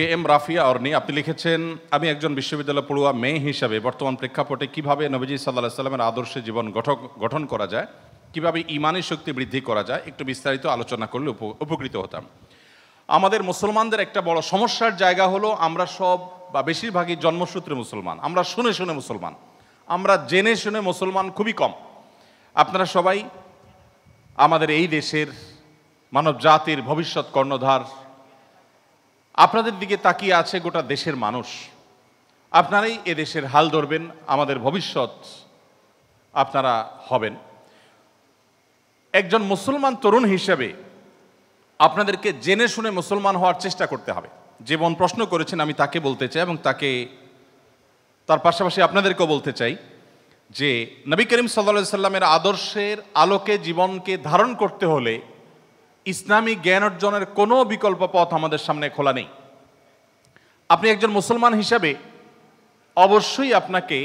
K M Rafia অর্নি আপনি লিখেছেন আমি একজন বিশ্ববিদ্যালয় পড়ুয়া মেয়ে হিসাবে বর্তমান প্রেক্ষাপটে কীভাবে নবীজি সাল্লাহ সাল্লামের আদর্শে জীবন গঠক গঠন করা যায় কিভাবে ইমানের শক্তি বৃদ্ধি করা যায় একটু বিস্তারিত আলোচনা করলে উপকৃত হতাম আমাদের মুসলমানদের একটা বড় সমস্যার জায়গা হলো আমরা সব বা বেশিরভাগই জন্মসূত্রে মুসলমান আমরা শুনে শুনে মুসলমান আমরা জেনে শুনে মুসলমান খুবই কম আপনারা সবাই আমাদের এই দেশের মানব জাতির ভবিষ্যৎ কর্ণধার আপনাদের দিকে তাকিয়ে আছে গোটা দেশের মানুষ আপনারাই এদেশের হাল ধরবেন আমাদের ভবিষ্যৎ আপনারা হবেন একজন মুসলমান তরুণ হিসেবে আপনাদেরকে জেনে শুনে মুসলমান হওয়ার চেষ্টা করতে হবে যেমন প্রশ্ন করেছেন আমি তাকে বলতে চাই এবং তাকে তার পাশাপাশি আপনাদেরকেও বলতে চাই যে নবী করিম সাল্লা সাল্লামের আদর্শের আলোকে জীবনকে ধারণ করতে হলে ইসলামী জ্ঞান অর্জনের কোনো বিকল্প পথ আমাদের সামনে খোলা নেই আপনি একজন মুসলমান হিসাবে অবশ্যই আপনাকে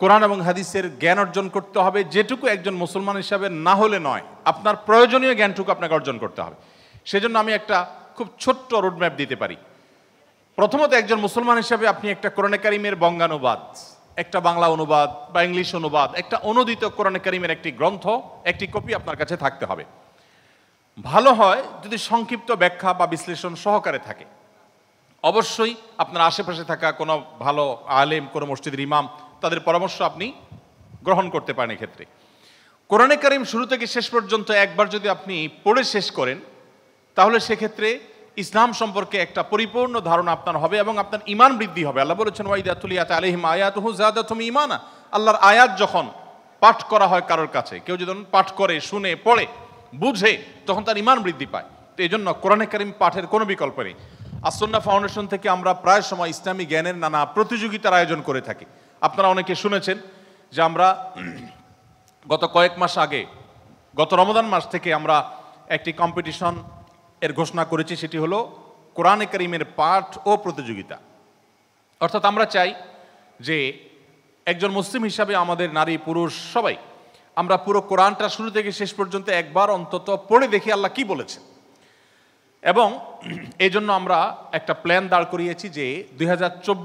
কোরআন এবং হাদিসের জ্ঞান অর্জন করতে হবে যেটুকু একজন মুসলমান হিসাবে না হলে নয় আপনার প্রয়োজনীয় জ্ঞানটুকু আপনাকে অর্জন করতে হবে সেজন্য আমি একটা খুব ছোট্ট রোডম্যাপ দিতে পারি প্রথমত একজন মুসলমান হিসাবে আপনি একটা কোরআনে কারিমের বঙ্গানুবাদ একটা বাংলা অনুবাদ বা ইংলিশ অনুবাদ একটা অনুদিত কোরআনে কারিমের একটি গ্রন্থ একটি কপি আপনার কাছে থাকতে হবে ভালো হয় যদি সংক্ষিপ্ত ব্যাখ্যা বা বিশ্লেষণ সহকারে থাকে অবশ্যই আপনার আশেপাশে থাকা কোনো ভালো আলেম কোনো মসজিদের ইমাম তাদের পরামর্শ আপনি গ্রহণ করতে পারেন এক্ষেত্রে কোরআনে কারিম শুরু থেকে শেষ পর্যন্ত একবার যদি আপনি পড়ে শেষ করেন তাহলে সেক্ষেত্রে ইসলাম সম্পর্কে একটা পরিপূর্ণ ধারণা আপনার হবে এবং আপনার ইমান বৃদ্ধি হবে আল্লাহ বলেছেন ওয়াইদাতুলিয়াত আলহিম আয়াত হুজাদা তুমি ইমানা আল্লাহর আয়াত যখন পাঠ করা হয় কারোর কাছে কেউ যদি পাঠ করে শুনে পড়ে বুঝে তখন তার ইমান বৃদ্ধি পায় তো এই জন্য কোরআনে কারিম পাঠের কোনো বিকল্প নেই আসন্না ফাউন্ডেশন থেকে আমরা প্রায় সময় ইসলামী জ্ঞানের নানা প্রতিযোগিতার আয়োজন করে থাকি আপনারা অনেকে শুনেছেন যে আমরা গত কয়েক মাস আগে গত রমদান মাস থেকে আমরা একটি কম্পিটিশন এর ঘোষণা করেছি সেটি হলো কোরআনে করিমের পাঠ ও প্রতিযোগিতা অর্থাৎ আমরা চাই যে একজন মুসলিম হিসাবে আমাদের নারী পুরুষ সবাই আমরা পুরো কোরআনটা শুরু থেকে শেষ পর্যন্ত একবার অন্তত পড়ে দেখি আল্লাহ কি বলেছে এবং এই জন্য আমরা একটা প্ল্যান দাঁড় করিয়েছি যে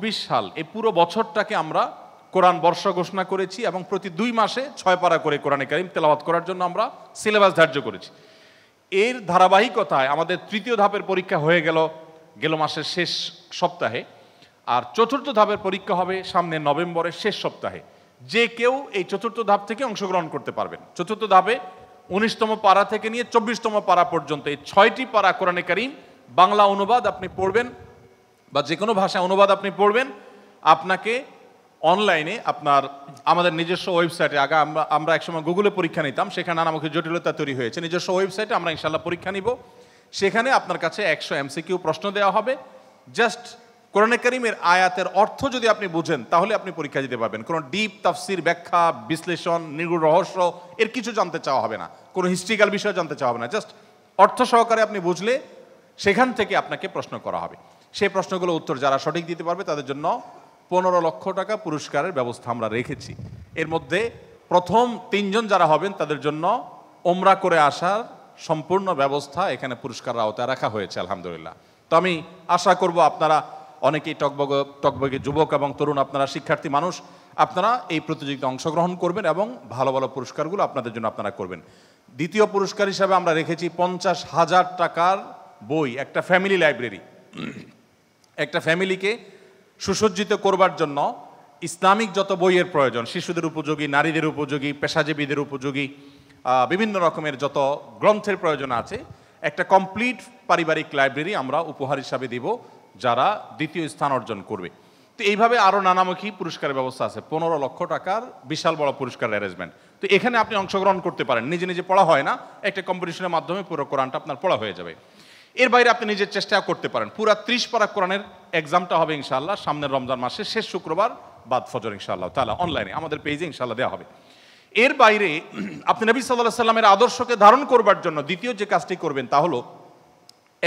দুই সাল এই পুরো বছরটাকে আমরা কোরআন বর্ষ ঘোষণা করেছি এবং প্রতি দুই মাসে ছয় পারা করে কোরআনে কারিম তেলাওয়াত করার জন্য আমরা সিলেবাস ধার্য করেছি এর ধারাবাহিকতায় আমাদের তৃতীয় ধাপের পরীক্ষা হয়ে গেল গেল মাসের শেষ সপ্তাহে আর চতুর্থ ধাপের পরীক্ষা হবে সামনে নভেম্বরের শেষ সপ্তাহে যে কেউ এই চতুর্থ ধাপ থেকে অংশগ্রহণ করতে পারবেন চতুর্থ ধাপে উনিশতম পাড়া থেকে নিয়ে চব্বিশতম পাড়া পর্যন্ত এই ছয়টি পাড়া কোরআনে কারিম বাংলা অনুবাদ আপনি পড়বেন বা যে কোনো ভাষায় অনুবাদ আপনি পড়বেন আপনাকে অনলাইনে আপনার আমাদের নিজস্ব ওয়েবসাইটে আগে আমরা আমরা একসময় গুগলে পরীক্ষা নিতাম সেখানে নানামুখী জটিলতা তৈরি হয়েছে নিজস্ব ওয়েবসাইটে আমরা ইনশাল্লাহ পরীক্ষা নিব সেখানে আপনার কাছে একশো এমসিকিউ প্রশ্ন দেওয়া হবে জাস্ট কোরআনে করিমের আয়াতের অর্থ যদি আপনি বুঝেন তাহলে আপনি পরীক্ষা দিতে পারবেন কোনো ডিপ তাফসির ব্যাখ্যা বিশ্লেষণ নিগুড় রহস্য এর কিছু জানতে চাওয়া হবে না কোনো হিস্ট্রিক্যাল বিষয় জানতে চাওয়া হবে না জাস্ট অর্থ সহকারে আপনি বুঝলে সেখান থেকে আপনাকে প্রশ্ন করা হবে সেই প্রশ্নগুলো উত্তর যারা সঠিক দিতে পারবে তাদের জন্য পনেরো লক্ষ টাকা পুরস্কারের ব্যবস্থা আমরা রেখেছি এর মধ্যে প্রথম তিনজন যারা হবেন তাদের জন্য ওমরা করে আসার সম্পূর্ণ ব্যবস্থা এখানে পুরস্কার আওতায় রাখা হয়েছে আলহামদুলিল্লাহ তো আমি আশা করব আপনারা অনেকেই টকবগ টকবগে যুবক এবং তরুণ আপনারা শিক্ষার্থী মানুষ আপনারা এই প্রতিযোগিতায় অংশগ্রহণ করবেন এবং ভালো ভালো পুরস্কারগুলো আপনাদের জন্য আপনারা করবেন দ্বিতীয় পুরস্কার হিসাবে আমরা রেখেছি পঞ্চাশ হাজার টাকার বই একটা ফ্যামিলি লাইব্রেরি একটা ফ্যামিলিকে সুসজ্জিত করবার জন্য ইসলামিক যত বইয়ের প্রয়োজন শিশুদের উপযোগী নারীদের উপযোগী পেশাজীবীদের উপযোগী বিভিন্ন রকমের যত গ্রন্থের প্রয়োজন আছে একটা কমপ্লিট পারিবারিক লাইব্রেরি আমরা উপহার হিসাবে দিব যারা দ্বিতীয় স্থান অর্জন করবে তো এইভাবে আরও নানামুখী পুরস্কারের ব্যবস্থা আছে পনেরো লক্ষ টাকার বিশাল বড় পুরস্কার অ্যারেঞ্জমেন্ট তো এখানে আপনি অংশগ্রহণ করতে পারেন নিজে নিজে পড়া হয় না একটা কম্পিটিশনের মাধ্যমে পুরো কোরআনটা আপনার পড়া হয়ে যাবে এর বাইরে আপনি নিজের চেষ্টা করতে পারেন পুরা ত্রিশ পারা কোরআনের এক্সামটা হবে ইনশাল্লাহ সামনের রমজান মাসে শেষ শুক্রবার বাদ ফজর ইনশাল্লাহ তাহলে অনলাইনে আমাদের পেজে ইনশাল্লাহ দেওয়া হবে এর বাইরে আপনি নবী সাল্লাহ সাল্লামের আদর্শকে ধারণ করবার জন্য দ্বিতীয় যে কাজটি করবেন তা হলো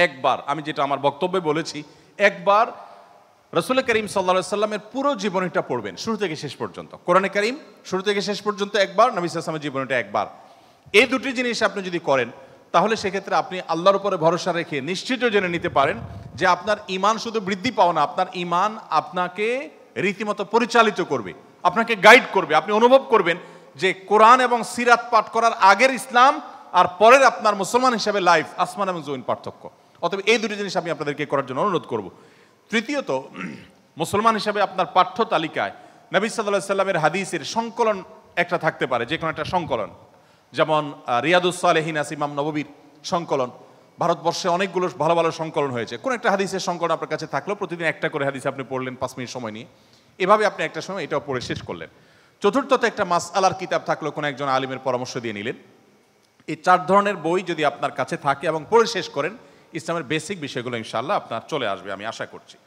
একবার আমি যেটা আমার বক্তব্যে বলেছি একবার রসুল করিম সাল্লা সাল্লামের পুরো জীবনীটা পড়বেন শুরু থেকে শেষ পর্যন্ত কোরআনে করিম শুরু থেকে শেষ পর্যন্ত একবার নবী সালামের জীবনীটা একবার এই দুটি জিনিস আপনি যদি করেন তাহলে সেক্ষেত্রে আপনি আল্লাহর উপরে ভরসা রেখে নিশ্চিত জেনে নিতে পারেন যে আপনার ইমান শুধু বৃদ্ধি পাও না আপনার ইমান আপনাকে রীতিমতো পরিচালিত করবে আপনাকে গাইড করবে আপনি অনুভব করবেন যে কোরআন এবং সিরাত পাঠ করার আগের ইসলাম আর পরের আপনার মুসলমান হিসাবে লাইফ আসমান এবং জৈন পার্থক্য অতএব এই দুটি জিনিস আমি আপনাদেরকে করার জন্য অনুরোধ করব তৃতীয়ত মুসলমান হিসাবে আপনার পাঠ্য তালিকায় নবী সাল্লাহ সাল্লামের হাদিসের সংকলন একটা থাকতে পারে যে কোনো একটা সংকলন যেমন রিয়াদুসালেহিন আসিমাম নববীর সংকলন ভারতবর্ষে অনেকগুলো ভালো ভালো সংকলন হয়েছে কোন একটা হাদিসের সংকলন আপনার কাছে থাকলো প্রতিদিন একটা করে হাদিস আপনি পড়লেন পাঁচ মিনিট সময় নিয়ে এভাবে আপনি একটা সময় এটাও পড়ে শেষ করলেন চতুর্থত একটা মাস আলার কিতাব থাকলো কোনো একজন আলিমের পরামর্শ দিয়ে নিলেন এই চার ধরনের বই যদি আপনার কাছে থাকে এবং পড়ে শেষ করেন ইসলামের বেসিক বিষয়গুলো ইনশাল্লাহ আপনার চলে আসবে আমি আশা করছি